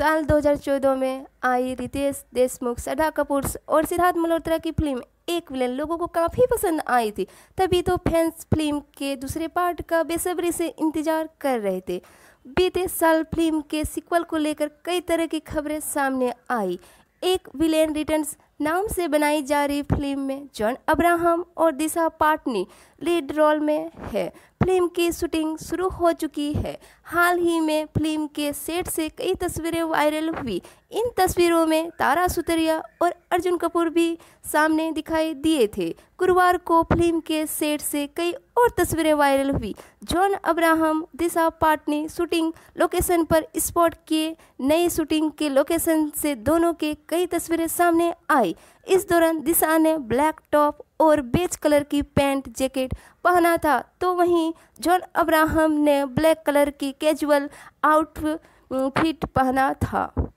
साल 2014 में आई रितेश देशमुख श्रद्धा कपूर और सिद्धार्थ मल्होत्रा की फिल्म एक विलन लोगों को काफ़ी पसंद आई थी तभी तो फैंस फिल्म के दूसरे पार्ट का बेसब्री से इंतजार कर रहे थे बीते साल फिल्म के सिक्वल को लेकर कई तरह की खबरें सामने आई एक विलेन रिटर्न्स नाम से बनाई जा रही फिल्म में जॉन अब्राहम और दिशा पाटनी लीड रोल में है फिल्म की शूटिंग शुरू हो चुकी है हाल ही में फिल्म के सेट से कई तस्वीरें वायरल हुई इन तस्वीरों में तारा सुतरिया और अर्जुन कपूर भी सामने दिखाई दिए थे गुरुवार को फिल्म के सेट से कई और तस्वीरें वायरल हुई John Abraham Disha Patani shooting location पर स्पॉट किए नई शूटिंग के लोकेशन से दोनों के कई तस्वीरें सामने आई गई इस दौरान दिशा ने ब्लैक टॉप और बेज कलर की पैंट जैकेट पहना था तो वहीं जॉन अब्राहम ने ब्लैक कलर की कैजुअल आउटफिट पहना था